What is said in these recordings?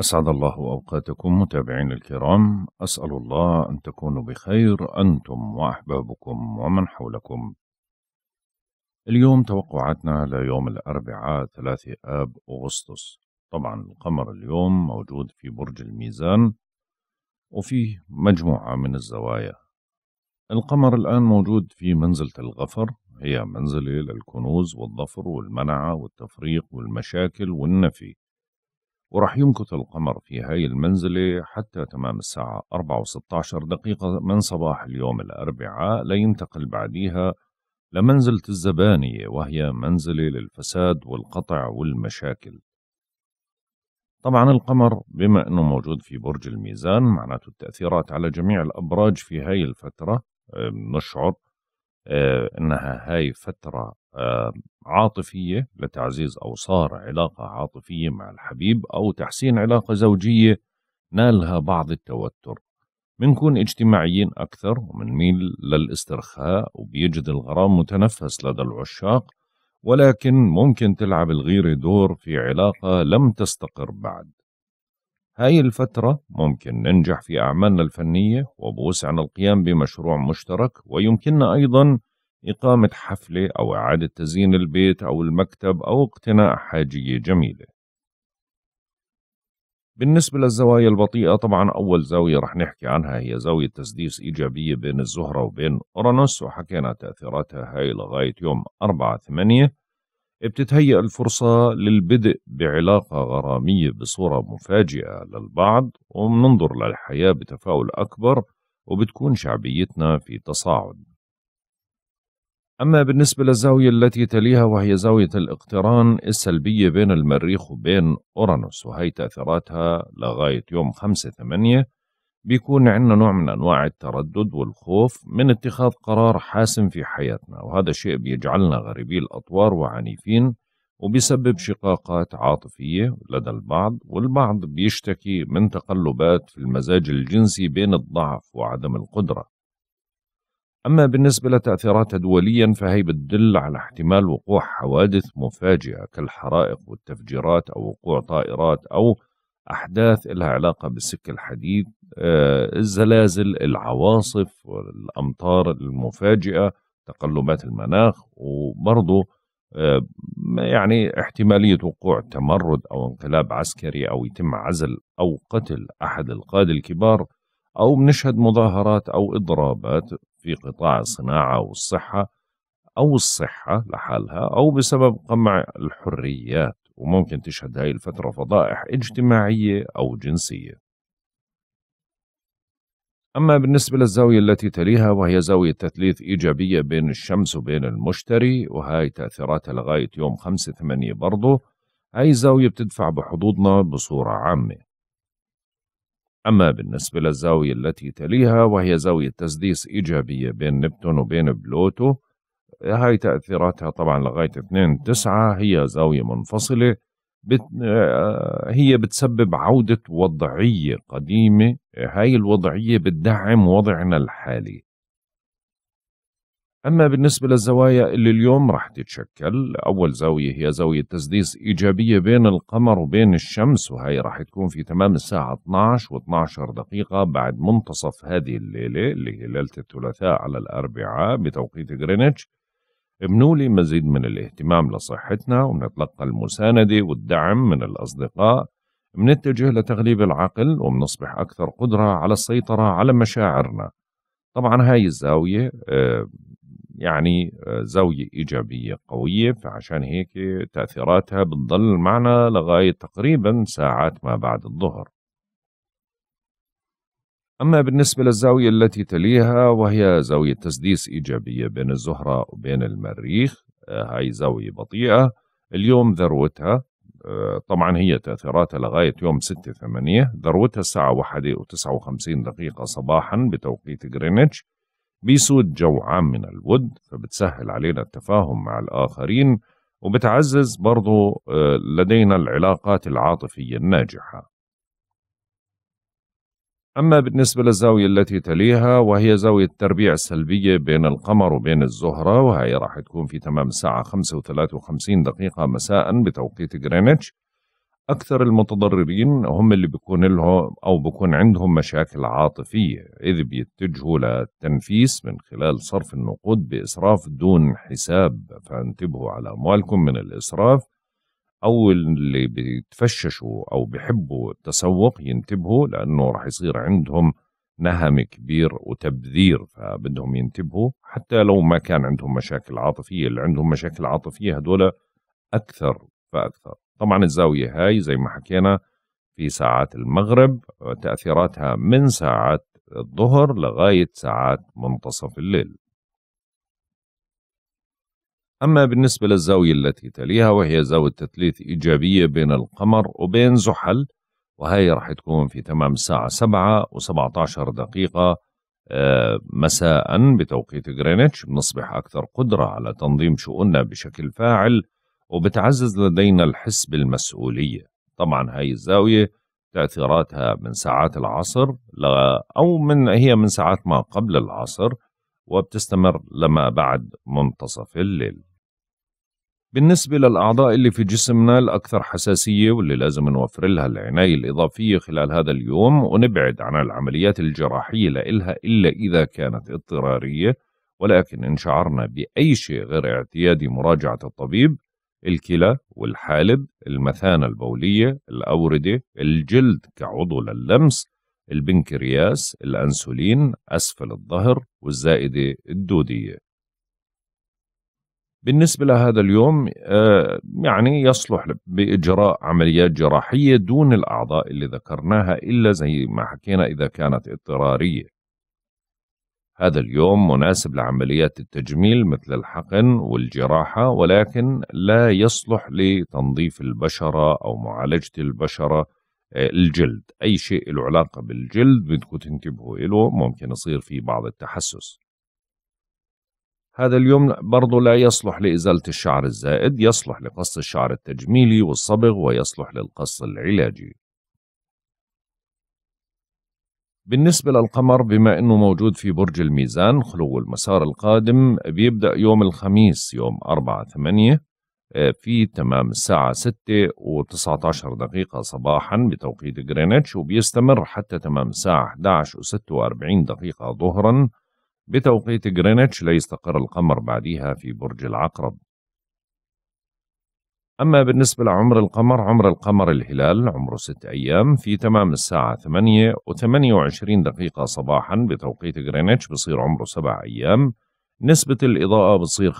أسعد الله أوقاتكم متابعين الكرام أسأل الله أن تكونوا بخير أنتم وأحبابكم ومن حولكم اليوم توقعاتنا ليوم الأربعاء 3 آب أغسطس طبعا القمر اليوم موجود في برج الميزان وفيه مجموعة من الزوايا القمر الآن موجود في منزلة الغفر هي منزلة للكنوز والظفر والمنعة والتفريق والمشاكل والنفي ورح يمكث القمر في هاي المنزلة حتى تمام الساعة 4 و16 دقيقة من صباح اليوم الأربعاء لينتقل بعديها لمنزلة الزبانية وهي منزلة للفساد والقطع والمشاكل طبعا القمر بما أنه موجود في برج الميزان معناته التأثيرات على جميع الأبراج في هاي الفترة آه، نشعر آه، أنها هاي فترة آه، عاطفية لتعزيز أو صار علاقة عاطفية مع الحبيب أو تحسين علاقة زوجية نالها بعض التوتر منكون اجتماعيين أكثر ومنميل للاسترخاء وبيجد الغرام متنفس لدى العشاق ولكن ممكن تلعب الغيرة دور في علاقة لم تستقر بعد هاي الفترة ممكن ننجح في أعمالنا الفنية وبوسعنا القيام بمشروع مشترك ويمكننا أيضا إقامة حفلة أو إعادة تزيين البيت أو المكتب أو اقتناء حاجية جميلة بالنسبة للزوايا البطيئة طبعا أول زاوية رح نحكي عنها هي زاوية تسديس إيجابية بين الزهرة وبين أورانوس وحكينا تأثيراتها هاي لغاية يوم 4 8 بتتهيأ الفرصة للبدء بعلاقة غرامية بصورة مفاجئة للبعض ومننظر للحياة بتفاؤل أكبر وبتكون شعبيتنا في تصاعد أما بالنسبة للزاوية التي تليها وهي زاوية الاقتران السلبية بين المريخ وبين أورانوس وهي تأثيراتها لغاية يوم 5 8 بيكون عندنا نوع من أنواع التردد والخوف من اتخاذ قرار حاسم في حياتنا وهذا الشيء بيجعلنا غريبي الأطوار وعنيفين وبيسبب شقاقات عاطفية لدى البعض والبعض بيشتكي من تقلبات في المزاج الجنسي بين الضعف وعدم القدرة أما بالنسبة لتأثيراتها دوليا فهي بتدل على احتمال وقوع حوادث مفاجئة كالحرائق والتفجيرات أو وقوع طائرات أو أحداث لها علاقة بالسك الحديد آه، الزلازل العواصف الأمطار المفاجئة تقلبات المناخ وبرضه آه، يعني احتمالية وقوع تمرد أو انقلاب عسكري أو يتم عزل أو قتل أحد القادة الكبار أو بنشهد مظاهرات أو إضرابات في قطاع الصناعة والصحة أو الصحة لحالها أو بسبب قمع الحريات وممكن تشهد هاي الفترة فضائح اجتماعية أو جنسية أما بالنسبة للزاوية التي تليها وهي زاوية تثليث إيجابية بين الشمس وبين المشتري وهاي تأثيراتها لغاية يوم 5 8 برضه هاي زاوية بتدفع بحظوظنا بصورة عامة أما بالنسبة للزاوية التي تليها وهي زاوية تسديس إيجابية بين نبتون وبين بلوتو هاي تأثيراتها طبعا لغاية 2 9 هي زاوية منفصلة بت... آه، هي بتسبب عودة وضعية قديمة هاي الوضعية بتدعم وضعنا الحالي أما بالنسبة للزوايا اللي اليوم راح تتشكل أول زاوية هي زاوية تسديس إيجابية بين القمر وبين الشمس وهي راح تكون في تمام الساعة 12 و 12 دقيقة بعد منتصف هذه الليلة اللي هي ليلة الثلاثاء على الأربعاء بتوقيت غرينتش بنولي مزيد من الاهتمام لصحتنا وبنتلقى المساندة والدعم من الأصدقاء بنتجه لتغليب العقل وبنصبح أكثر قدرة على السيطرة على مشاعرنا طبعا هاي الزاوية آه، يعني آه، زاوية إيجابية قوية فعشان هيك تأثيراتها بتضل معنا لغاية تقريبا ساعات ما بعد الظهر أما بالنسبة للزاوية التي تليها وهي زاوية تسديس إيجابية بين الزهرة وبين المريخ آه، هاي زاوية بطيئة اليوم ذروتها آه، طبعا هي تأثيراتها لغاية يوم 6 8 ذروتها الساعة 1.59 دقيقة صباحا بتوقيت غرينتش بيسود جو عام من الود فبتسهل علينا التفاهم مع الآخرين وبتعزز برضو آه، لدينا العلاقات العاطفية الناجحة أما بالنسبة للزاوية التي تليها وهي زاوية التربيع السلبية بين القمر وبين الزهرة وهي راح تكون في تمام الساعة 5 و53 دقيقة مساء بتوقيت غرينتش أكثر المتضررين هم اللي بيكون لهم أو بيكون عندهم مشاكل عاطفية إذ بيتجهوا للتنفيس من خلال صرف النقود بإسراف دون حساب فانتبهوا على أموالكم من الإسراف أو اللي بيتفششوا أو بيحبوا التسوق ينتبهوا لأنه رح يصير عندهم نهم كبير وتبذير فبدهم ينتبهوا حتى لو ما كان عندهم مشاكل عاطفية اللي عندهم مشاكل عاطفية هدول أكثر فأكثر طبعا الزاوية هاي زي ما حكينا في ساعات المغرب تأثيراتها من ساعات الظهر لغاية ساعات منتصف الليل أما بالنسبة للزاوية التي تليها وهي زاوية تثليث إيجابية بين القمر وبين زحل وهي راح تكون في تمام الساعة 7 و17 دقيقة آه، مساء بتوقيت غرينتش بنصبح أكثر قدرة على تنظيم شؤوننا بشكل فاعل وبتعزز لدينا الحس بالمسؤولية طبعا هاي الزاوية تأثيراتها من ساعات العصر أو من هي من ساعات ما قبل العصر وبتستمر لما بعد منتصف الليل بالنسبة للأعضاء اللي في جسمنا الأكثر حساسية واللي لازم نوفر لها العناية الإضافية خلال هذا اليوم ونبعد عن العمليات الجراحية لإلها إلا إذا كانت اضطرارية ولكن إن شعرنا بأي شيء غير اعتيادي مراجعة الطبيب الكلى والحالب المثانة البولية الأوردة الجلد كعضو للمس البنكرياس الأنسولين أسفل الظهر والزائدة الدودية بالنسبة لهذا اليوم آه، يعني يصلح بإجراء عمليات جراحية دون الأعضاء اللي ذكرناها إلا زي ما حكينا إذا كانت اضطرارية هذا اليوم مناسب لعمليات التجميل مثل الحقن والجراحة ولكن لا يصلح لتنظيف البشرة أو معالجة البشرة آه، الجلد أي شيء له علاقة بالجلد بدكم تنتبهوا له ممكن يصير في بعض التحسس هذا اليوم برضه لا يصلح لإزالة الشعر الزائد يصلح لقص الشعر التجميلي والصبغ ويصلح للقص العلاجي بالنسبة للقمر بما أنه موجود في برج الميزان خلو المسار القادم بيبدأ يوم الخميس يوم 4 8 آه، في تمام الساعة 6 و19 دقيقة صباحا بتوقيت غرينتش وبيستمر حتى تمام الساعة 11 و46 دقيقة ظهرا بتوقيت غرينتش ليستقر القمر بعدها في برج العقرب أما بالنسبة لعمر القمر عمر القمر الهلال عمره ست أيام في تمام الساعة 8 و28 دقيقة صباحا بتوقيت غرينتش بصير عمره سبع أيام نسبة الإضاءة بتصير 25%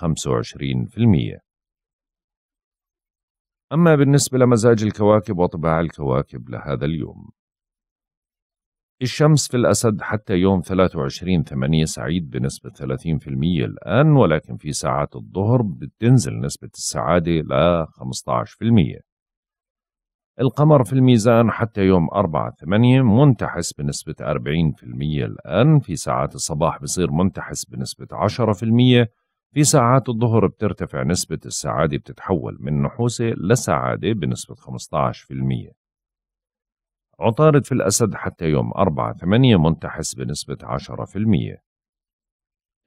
أما بالنسبة لمزاج الكواكب وطباع الكواكب لهذا اليوم الشمس في الأسد حتى يوم 23 8 سعيد بنسبة 30% الآن ولكن في ساعات الظهر بتنزل نسبة السعادة ل 15% القمر في الميزان حتى يوم 4 8 منتحس بنسبة 40% الآن في ساعات الصباح بصير منتحس بنسبة 10% في ساعات الظهر بترتفع نسبة السعادة بتتحول من نحوسة لسعادة بنسبة 15% عطارد في الأسد حتى يوم 4-8 منتحس بنسبة 10%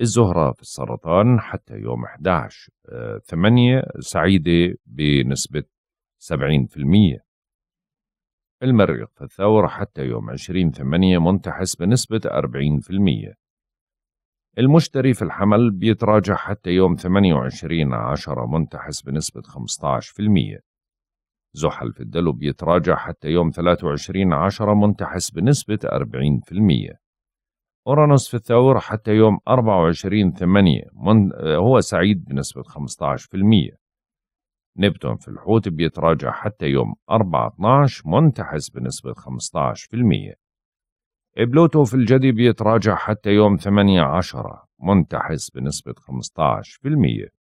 الزهرة في السرطان حتى يوم 11-8 آه، سعيدة بنسبة 70% المريخ في الثور حتى يوم 20-8 منتحس بنسبة 40% المشتري في الحمل بيتراجع حتى يوم 28 عشرة منتحس بنسبة المية زحل في الدلو بيتراجع حتى يوم 23 عشرة منتحس بنسبة 40% أورانوس في الثور حتى يوم 24 8 من هو سعيد بنسبة 15% نبتون في الحوت بيتراجع حتى يوم 4 12 منتحس بنسبة 15% بلوتو في الجدي بيتراجع حتى يوم 8 10 منتحس بنسبة 15%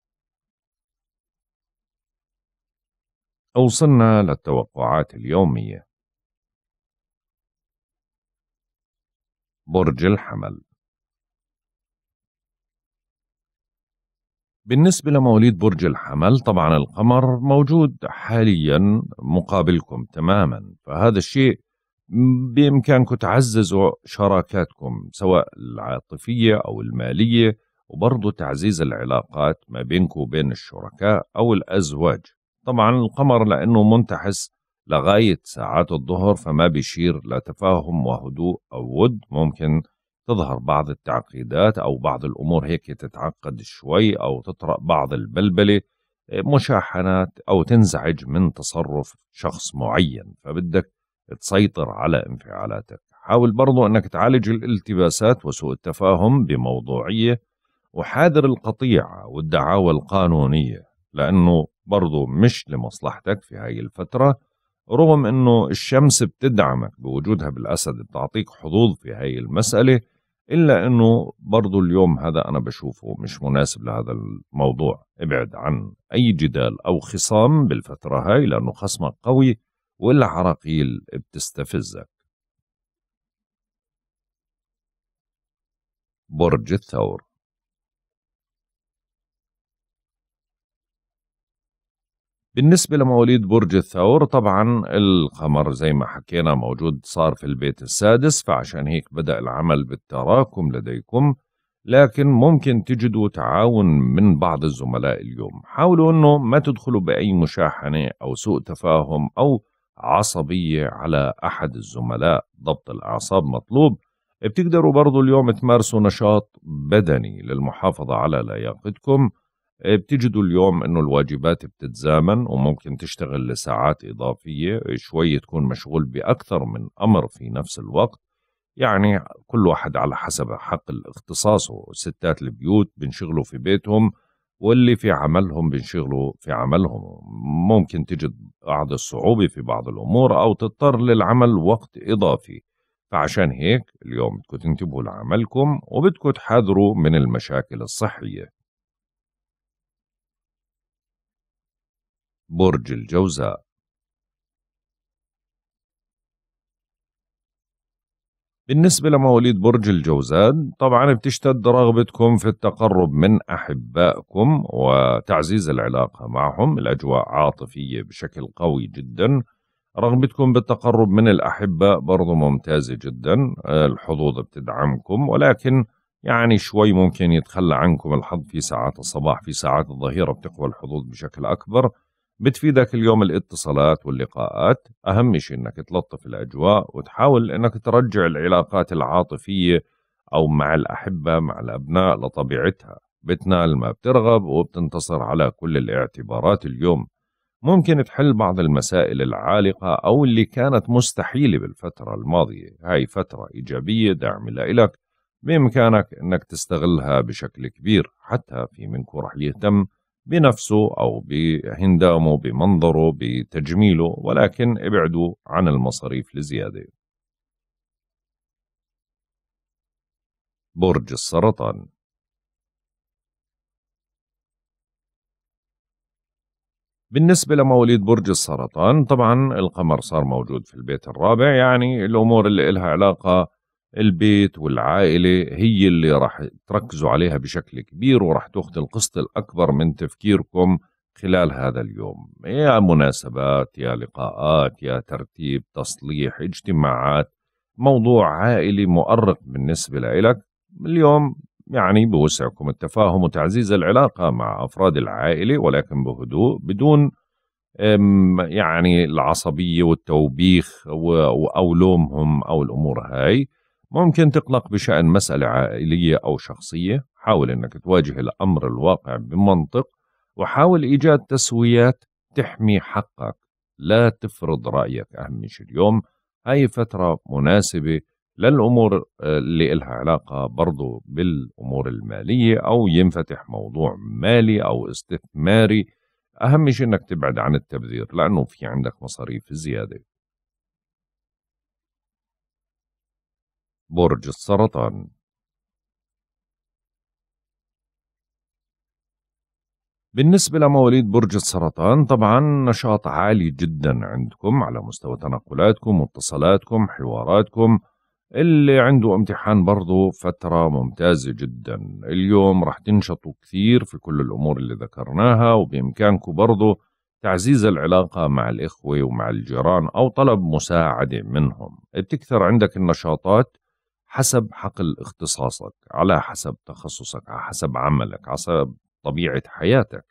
وصلنا للتوقعات اليومية برج الحمل بالنسبة لمواليد برج الحمل طبعا القمر موجود حاليا مقابلكم تماما فهذا الشيء بإمكانكم تعززوا شراكاتكم سواء العاطفية أو المالية وبرضه تعزيز العلاقات ما بينكم وبين الشركاء أو الأزواج طبعا القمر لأنه منتحس لغاية ساعات الظهر فما بيشير لتفاهم وهدوء أو ود ممكن تظهر بعض التعقيدات أو بعض الأمور هيك تتعقد شوي أو تطرأ بعض البلبلة آه، مشاحنات أو تنزعج من تصرف شخص معين فبدك تسيطر على انفعالاتك حاول برضو أنك تعالج الالتباسات وسوء التفاهم بموضوعية وحاذر القطيعة والدعاوى القانونية لأنه برضو مش لمصلحتك في هاي الفترة رغم انه الشمس بتدعمك بوجودها بالاسد بتعطيك حظوظ في هاي المسألة الا انه برضو اليوم هذا انا بشوفه مش مناسب لهذا الموضوع ابعد عن اي جدال او خصام بالفترة هاي لانه خصمك قوي ولا عراقيل بتستفزك برج الثور بالنسبة لمواليد برج الثور طبعا القمر زي ما حكينا موجود صار في البيت السادس فعشان هيك بدأ العمل بالتراكم لديكم لكن ممكن تجدوا تعاون من بعض الزملاء اليوم حاولوا أنه ما تدخلوا بأي مشاحنة أو سوء تفاهم أو عصبية على أحد الزملاء ضبط الأعصاب مطلوب بتقدروا برضو اليوم تمارسوا نشاط بدني للمحافظة على لياقتكم آه، بتجدوا اليوم انه الواجبات بتتزامن وممكن تشتغل لساعات اضافيه آه، شوي تكون مشغول باكثر من امر في نفس الوقت يعني كل واحد على حسب حقل اختصاصه ستات البيوت بنشغلوا في بيتهم واللي في عملهم بنشغلوا في عملهم ممكن تجد بعض الصعوبة في بعض الأمور أو تضطر للعمل وقت إضافي فعشان هيك اليوم بدكم تنتبهوا لعملكم وبدكم تحذروا من المشاكل الصحية برج الجوزاء بالنسبة لمواليد برج الجوزاء طبعا بتشتد رغبتكم في التقرب من أحبائكم وتعزيز العلاقة معهم الأجواء عاطفية بشكل قوي جدا رغبتكم بالتقرب من الأحباء برضو ممتازة جدا الحظوظ بتدعمكم ولكن يعني شوي ممكن يتخلى عنكم الحظ في ساعات الصباح في ساعات الظهيرة بتقوى الحظوظ بشكل أكبر بتفيدك اليوم الاتصالات واللقاءات أهم شيء أنك تلطف الأجواء وتحاول أنك ترجع العلاقات العاطفية أو مع الأحبة مع الأبناء لطبيعتها بتنال ما بترغب وبتنتصر على كل الاعتبارات اليوم ممكن تحل بعض المسائل العالقة أو اللي كانت مستحيلة بالفترة الماضية هاي فترة إيجابية داعمة لإلك بإمكانك أنك تستغلها بشكل كبير حتى في منكم رح يهتم بنفسه أو بهندامه بمنظره بتجميله ولكن ابعدوا عن المصاريف لزيادة برج السرطان بالنسبة لمواليد برج السرطان طبعا القمر صار موجود في البيت الرابع يعني الأمور اللي إلها علاقة البيت والعائلة هي اللي راح تركزوا عليها بشكل كبير وراح تأخذ القسط الأكبر من تفكيركم خلال هذا اليوم يا مناسبات يا لقاءات يا ترتيب تصليح اجتماعات موضوع عائلي مؤرق بالنسبة لك اليوم يعني بوسعكم التفاهم وتعزيز العلاقة مع أفراد العائلة ولكن بهدوء بدون يعني العصبية والتوبيخ أو لومهم أو الأمور هاي ممكن تقلق بشأن مسألة عائلية أو شخصية حاول أنك تواجه الأمر الواقع بمنطق وحاول إيجاد تسويات تحمي حقك لا تفرض رأيك أهم شيء اليوم هاي فترة مناسبة للأمور آه، اللي إلها علاقة برضو بالأمور المالية أو ينفتح موضوع مالي أو استثماري أهم شيء أنك تبعد عن التبذير لأنه في عندك مصاريف زيادة برج السرطان بالنسبة لمواليد برج السرطان طبعا نشاط عالي جدا عندكم على مستوى تنقلاتكم واتصالاتكم حواراتكم اللي عنده امتحان برضه فترة ممتازة جدا اليوم راح تنشطوا كثير في كل الأمور اللي ذكرناها وبإمكانكم برضه تعزيز العلاقة مع الإخوة ومع الجيران أو طلب مساعدة منهم بتكثر عندك النشاطات حسب حقل اختصاصك على حسب تخصصك على حسب عملك على حسب طبيعة حياتك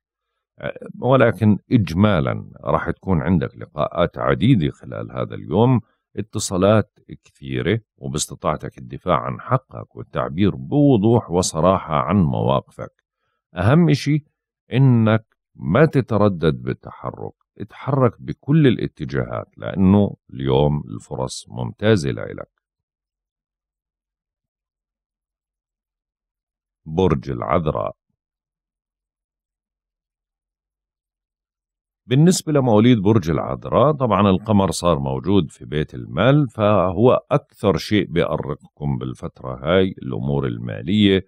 ولكن إجمالا راح تكون عندك لقاءات عديدة خلال هذا اليوم اتصالات كثيرة وباستطاعتك الدفاع عن حقك والتعبير بوضوح وصراحة عن مواقفك أهم شيء إنك ما تتردد بالتحرك اتحرك بكل الاتجاهات لأنه اليوم الفرص ممتازة لك برج العذراء بالنسبة لمواليد برج العذراء طبعا القمر صار موجود في بيت المال فهو أكثر شيء بيأرقكم بالفترة هاي الأمور المالية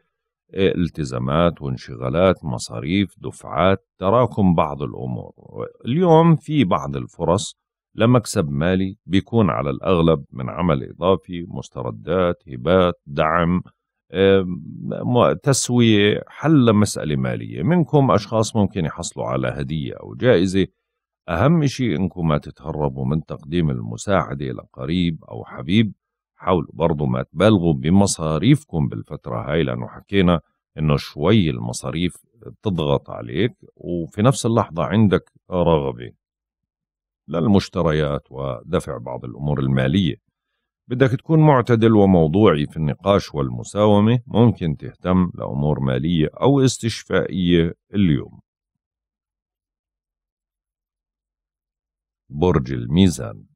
التزامات وانشغالات مصاريف دفعات تراكم بعض الأمور اليوم في بعض الفرص لمكسب مالي بيكون على الأغلب من عمل إضافي مستردات هبات دعم تسوية حل مسألة مالية منكم أشخاص ممكن يحصلوا على هدية أو جائزة أهم شيء إنكم ما تتهربوا من تقديم المساعدة لقريب أو حبيب حاولوا برضو ما تبالغوا بمصاريفكم بالفترة هاي لأنه حكينا إنه شوي المصاريف بتضغط عليك وفي نفس اللحظة عندك رغبة للمشتريات ودفع بعض الأمور المالية بدك تكون معتدل وموضوعي في النقاش والمساومة ممكن تهتم لأمور مالية أو استشفائية اليوم برج الميزان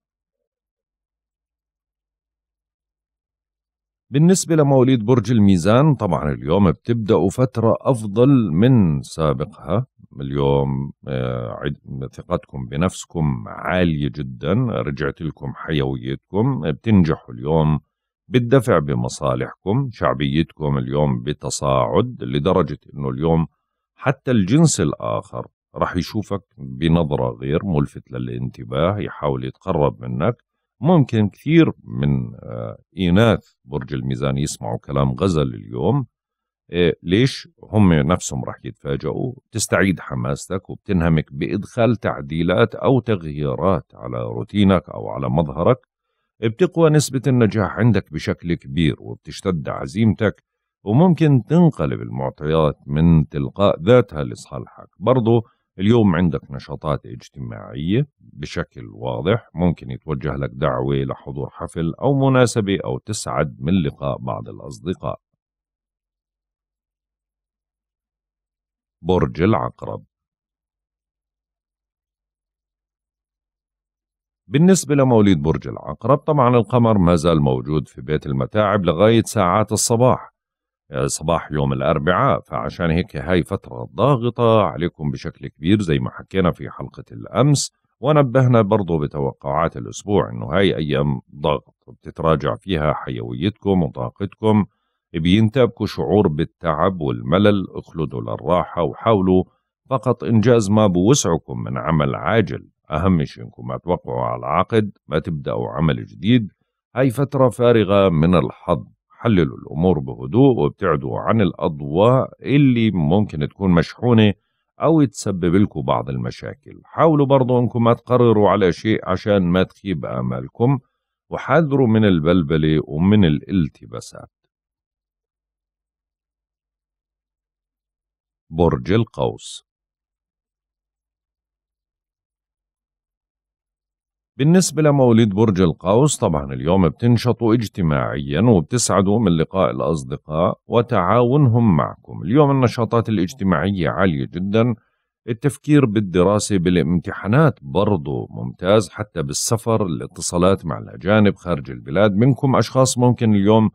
بالنسبة لمواليد برج الميزان طبعا اليوم بتبدأوا فترة أفضل من سابقها اليوم آه، ثقتكم بنفسكم عالية جدا رجعت لكم حيويتكم بتنجحوا اليوم بالدفع بمصالحكم شعبيتكم اليوم بتصاعد لدرجة أنه اليوم حتى الجنس الآخر رح يشوفك بنظرة غير ملفت للانتباه يحاول يتقرب منك ممكن كثير من آه، إناث برج الميزان يسمعوا كلام غزل اليوم إيه، ليش هم نفسهم رح يتفاجئوا تستعيد حماستك وبتنهمك بإدخال تعديلات أو تغييرات على روتينك أو على مظهرك بتقوى نسبة النجاح عندك بشكل كبير وبتشتد عزيمتك وممكن تنقلب المعطيات من تلقاء ذاتها لصالحك برضو اليوم عندك نشاطات اجتماعية بشكل واضح ممكن يتوجه لك دعوة لحضور حفل أو مناسبة أو تسعد من لقاء بعض الأصدقاء برج العقرب بالنسبة لمواليد برج العقرب طبعا القمر ما زال موجود في بيت المتاعب لغاية ساعات الصباح صباح يوم الأربعاء فعشان هيك هاي فترة ضاغطة عليكم بشكل كبير زي ما حكينا في حلقة الأمس ونبهنا برضو بتوقعات الأسبوع أنه هاي أيام ضغط بتتراجع فيها حيويتكم وطاقتكم بينتابكوا شعور بالتعب والملل اخلدوا للراحة وحاولوا فقط إنجاز ما بوسعكم من عمل عاجل أهم شيء أنكم ما توقعوا على عقد ما تبدأوا عمل جديد هاي فترة فارغة من الحظ بتحللوا الامور بهدوء وابتعدوا عن الاضواء اللي ممكن تكون مشحونه او تسبب لكم بعض المشاكل حاولوا برضو انكم ما تقرروا على شيء عشان ما تخيب امالكم وحذروا من البلبله ومن الالتباسات برج القوس بالنسبة لمواليد برج القوس طبعا اليوم بتنشطوا اجتماعيا وبتسعدوا من لقاء الأصدقاء وتعاونهم معكم اليوم النشاطات الاجتماعية عالية جدا التفكير بالدراسة بالامتحانات برضو ممتاز حتى بالسفر الاتصالات مع الأجانب خارج البلاد منكم أشخاص ممكن اليوم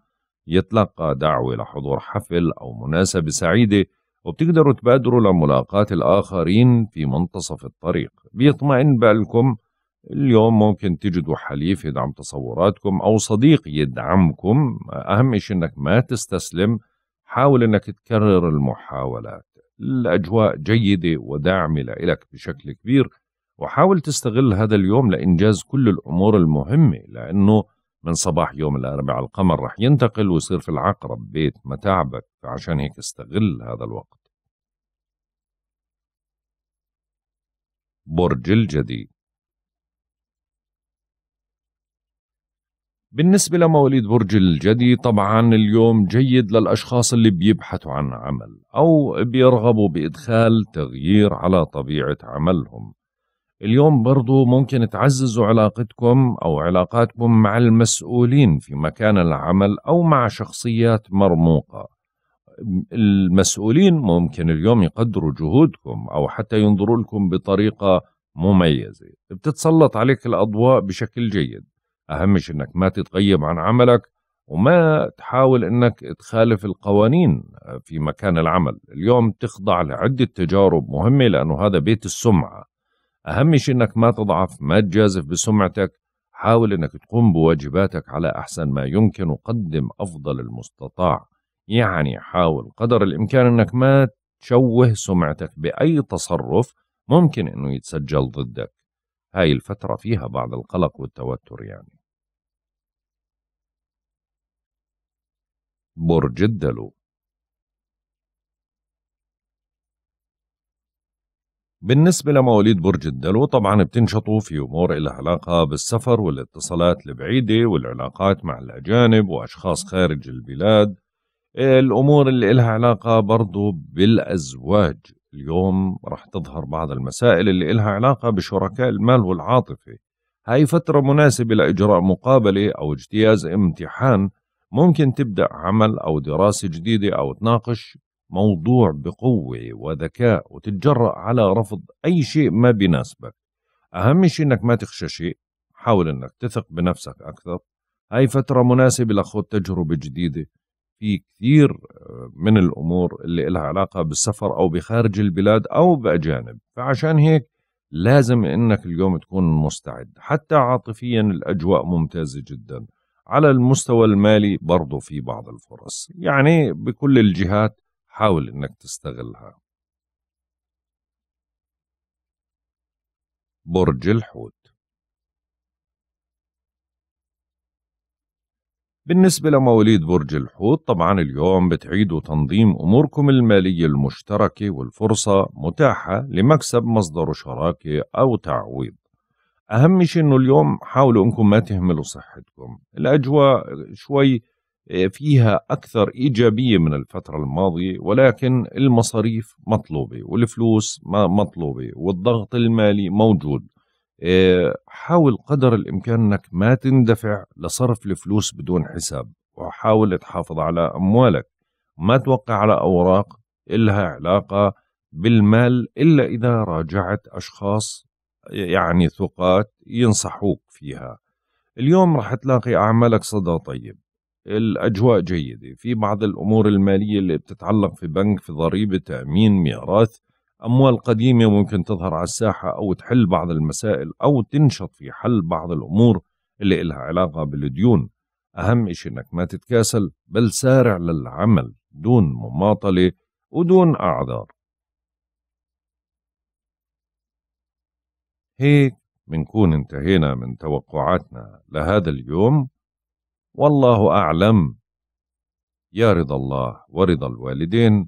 يتلقى دعوة لحضور حفل أو مناسبة سعيدة وبتقدروا تبادروا لملاقاة الآخرين في منتصف الطريق بيطمئن بالكم اليوم ممكن تجدوا حليف يدعم تصوراتكم أو صديق يدعمكم أهم شيء أنك ما تستسلم حاول أنك تكرر المحاولات الأجواء جيدة وداعمة لك بشكل كبير وحاول تستغل هذا اليوم لإنجاز كل الأمور المهمة لأنه من صباح يوم الأربعاء القمر رح ينتقل ويصير في العقرب بيت متاعبك فعشان هيك استغل هذا الوقت برج الجديد بالنسبة لمواليد برج الجدي طبعا اليوم جيد للأشخاص اللي بيبحثوا عن عمل أو بيرغبوا بإدخال تغيير على طبيعة عملهم اليوم برضو ممكن تعززوا علاقتكم أو علاقاتكم مع المسؤولين في مكان العمل أو مع شخصيات مرموقة المسؤولين ممكن اليوم يقدروا جهودكم أو حتى ينظروا لكم بطريقة مميزة بتتسلط عليك الأضواء بشكل جيد أهم شيء أنك ما تتغيب عن عملك وما تحاول أنك تخالف القوانين آه، في مكان العمل اليوم تخضع لعدة تجارب مهمة لأنه هذا بيت السمعة أهم شيء أنك ما تضعف ما تجازف بسمعتك حاول أنك تقوم بواجباتك على أحسن ما يمكن وقدم أفضل المستطاع يعني حاول قدر الإمكان أنك ما تشوه سمعتك بأي تصرف ممكن أنه يتسجل ضدك هاي الفترة فيها بعض القلق والتوتر يعني برج الدلو بالنسبة لمواليد برج الدلو طبعا بتنشطوا في أمور إلها علاقة بالسفر والاتصالات البعيدة والعلاقات مع الأجانب وأشخاص خارج البلاد الأمور اللي إلها علاقة برضو بالأزواج اليوم راح تظهر بعض المسائل اللي إلها علاقة بشركاء المال والعاطفة هاي فترة مناسبة لإجراء مقابلة أو اجتياز امتحان ممكن تبدأ عمل أو دراسة جديدة أو تناقش موضوع بقوة وذكاء وتتجرأ على رفض أي شيء ما بيناسبك أهم شيء إنك ما تخشى شيء حاول إنك تثق بنفسك أكثر هاي فترة مناسبة لخوض تجربة جديدة في كثير آه، من الامور اللي لها علاقه بالسفر او بخارج البلاد او باجانب فعشان هيك لازم انك اليوم تكون مستعد حتى عاطفيا الاجواء ممتازه جدا على المستوى المالي برضو في بعض الفرص يعني بكل الجهات حاول انك تستغلها برج الحوت بالنسبة لمواليد برج الحوت طبعا اليوم بتعيدوا تنظيم أموركم المالية المشتركة والفرصة متاحة لمكسب مصدره شراكة أو تعويض أهم شيء أنه اليوم حاولوا أنكم ما تهملوا صحتكم الأجواء شوي آه، فيها أكثر إيجابية من الفترة الماضية ولكن المصاريف مطلوبة والفلوس مطلوبة والضغط المالي موجود آه، حاول قدر الامكان انك ما تندفع لصرف الفلوس بدون حساب وحاول تحافظ على اموالك ما توقع على اوراق إلها علاقه بالمال الا اذا راجعت اشخاص يعني ثقات ينصحوك فيها اليوم راح تلاقي اعمالك صدى طيب الاجواء جيده في بعض الامور الماليه اللي بتتعلق في بنك في ضريبه تامين ميراث أموال قديمة ممكن تظهر على الساحة أو تحل بعض المسائل أو تنشط في حل بعض الأمور اللي إلها علاقة بالديون أهم إشي إنك ما تتكاسل بل سارع للعمل دون مماطلة ودون أعذار هيك منكون انتهينا من توقعاتنا لهذا اليوم والله أعلم يا رضا الله ورضا الوالدين